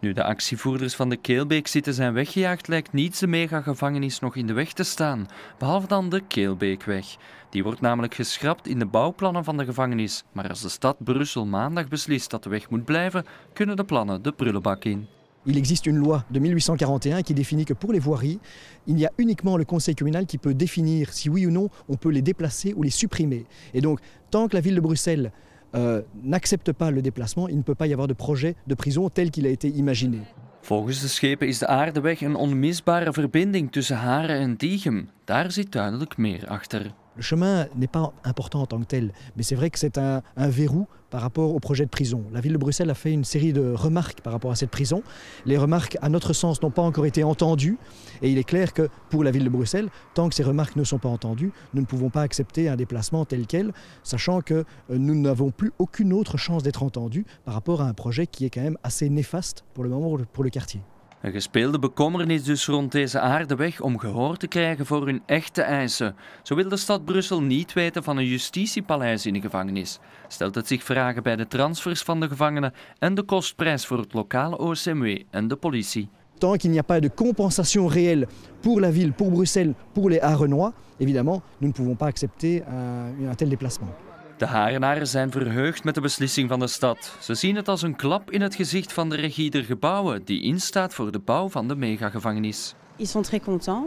Nu de actievoerders van de Keelbeek-zitten zijn weggejaagd, lijkt niets de megagevangenis nog in de weg te staan, behalve dan de Keelbeekweg. Die wordt namelijk geschrapt in de bouwplannen van de gevangenis, maar als de stad Brussel maandag beslist dat de weg moet blijven, kunnen de plannen de prullenbak in. Il existe une loi de 1841 qui définit que pour les voiries, il y a uniquement le conseil communal qui peut définir si oui ou non on peut les déplacer ou les supprimer. Et donc, tant que la ville de Bruxelles Euh, n'accepte pas le déplacement, il ne peut pas y avoir de projet de prison tel qu'il a été imaginé. Volgens de schepen is de aardeweg een onmisbare verbinding tussen Haren en Diegem. Daar zit duidelijk meer achter. Le chemin n'est pas important en tant que tel, mais c'est vrai que c'est un, verrou par rapport au projet de prison. La ville de Bruxelles a fait une série de remarques par rapport à cette prison. Les remarques, à notre sens, n'ont pas encore été entendues, et il est clair que pour la ville de Bruxelles, tant que ces remarques ne sont pas entendues, nous ne pouvons pas accepter un déplacement tel quel, sachant que euh, nous n'avons plus aucune autre chance d'être entendus par rapport à un projet qui est quand même assez néfaste pour le moment pour le quartier. Een gespeelde bekommernis dus rond deze aarde weg om gehoor te krijgen voor hun echte eisen. Zo wil de stad Brussel niet weten van een justitiepaleis in de gevangenis. Stelt het zich vragen bij de transfers van de gevangenen en de kostprijs voor het lokale OSMW en de politie. tant qu'il n'y a pas de compensation réelle pour la ville, pour Bruxelles, pour les Arenois, évidemment, nous ne pouvons pas accepter euh, un tel déplacement. De Harenaren zijn verheugd met de beslissing van de stad. Ze zien het als een klap in het gezicht van de regie der gebouwen die instaat voor de bouw van de megagevangenis. Ils sont très contents.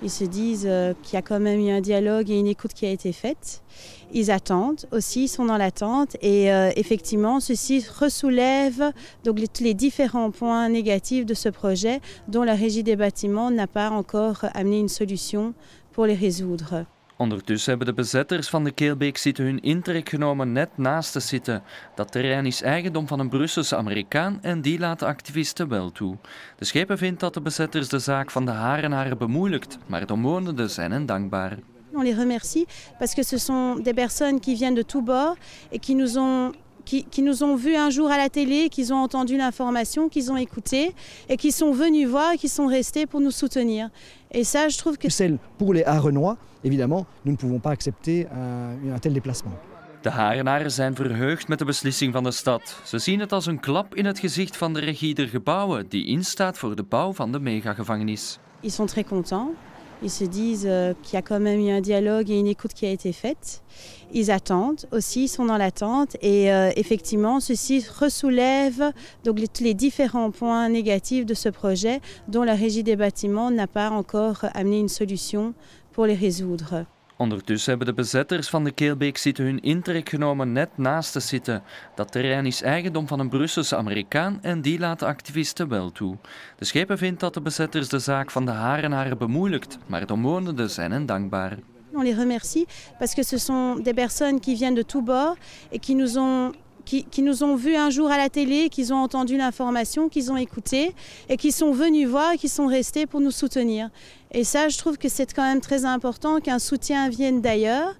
Ils se disent euh, qu'il y a quand même eu un dialogue et une écoute qui a été faite. Ils attendent aussi, ils sont dans l'attente et euh, effectivement ceci ressoulève donc les, les différents points négatifs de ce projet dont la régie des bâtiments n'a pas encore amené une solution pour les résoudre. Ondertussen hebben de bezetters van de Keelbeek zitten hun intrek genomen net naast de zitten. Dat terrein is eigendom van een Brusselse Amerikaan en die laat de activisten wel toe. De schepen vindt dat de bezetters de zaak van de Harenaren bemoeilijkt, maar de omwonenden zijn hen dankbaar. On les remercie parce que ce sont des personnes qui viennent de tous bords et qui nous ont qui, nous ont vus un jour à la télé, qui ont entendu l'information, qui ont écouté et qui sont venus voir, et qui sont restés pour nous soutenir. Et ça, je trouve que... Celle pour les Harenois, évidemment, nous ne pouvons pas accepter euh, un, tel déplacement. De Harenaren zijn verheugd met de beslissing van de stad. Ze zien het als een klap in het gezicht van de regie der gebouwen die instaat voor de bouw van de megagevangenis. Ils sont très contents. Ils se disent euh, qu'il y a quand même eu un dialogue et une écoute qui a été faite. Ils attendent aussi, ils sont dans l'attente et euh, effectivement, ceci ressoulève donc les différents points négatifs de ce projet dont la régie des bâtiments n'a pas encore amené une solution pour les résoudre. Ondertussen hebben de bezetters van de Keelbeek zitten hun intrek genomen net naast de zitten. Dat terrein is eigendom van een Brusselse Amerikaan en die laat de activisten wel toe. De schepen vindt dat de bezetters de zaak van de Harenaren bemoeilijkt, maar de omwonenden zijn hen dankbaar. On les remercie parce que ce sont des personnes qui viennent de tous bords et qui nous ont qui, nous ont vus un jour à la télé, qui ont entendu l'information, qui ont écouté et qui sont venus voir, et qui sont restés pour nous soutenir. Et ça, je trouve que c'est quand même très important qu'un soutien vienne d'ailleurs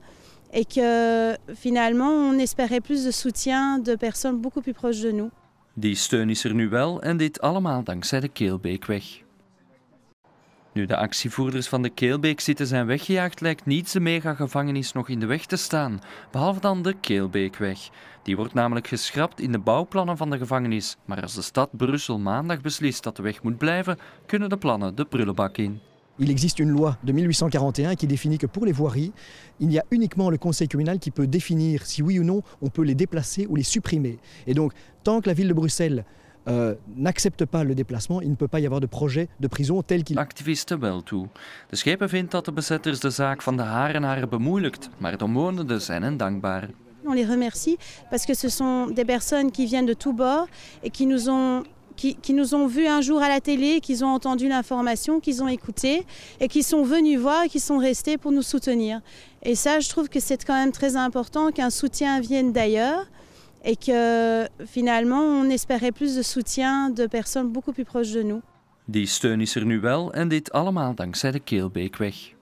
et que finalement, on espérait plus de soutien de personnes beaucoup plus proches de nous. Die steun is er nu wel en dit allemaal dankzij de Nu de actievoerders van de Keelbeek zitten zijn weggejaagd, lijkt niets de megagevangenis nog in de weg te staan, behalve dan de Keelbeekweg. Die wordt namelijk geschrapt in de bouwplannen van de gevangenis, maar als de stad Brussel maandag beslist dat de weg moet blijven, kunnen de plannen de prullenbak in. Il existe une loi de 1841 qui définit que pour les voiries, il y a uniquement le conseil communal qui peut définir si oui ou non on peut les déplacer ou les supprimer. Et donc, tant que la ville de Bruxelles n'acceptent euh, n'accepte pas le déplacement, il ne peut pas y avoir de projet de prison tel qu'il... est. De schepen vindt dat de bezetters de zaak van de bemoeilijkt, maar de zijn On les remercie parce que ce sont des personnes qui viennent de tous bords et qui nous ont qui, vus un jour à la télé, qu'ils ont entendu l'information, qu'ils ont écouté et qui sont venus voir, et qui sont restés pour nous soutenir. Et ça, je trouve que c'est quand même très important qu'un soutien vienne d'ailleurs. et que finalement on espérait plus de soutien de personnes beaucoup plus proches de nous. Die steun is er nu wel en dit allemaal dankzij de Keelbeekweg.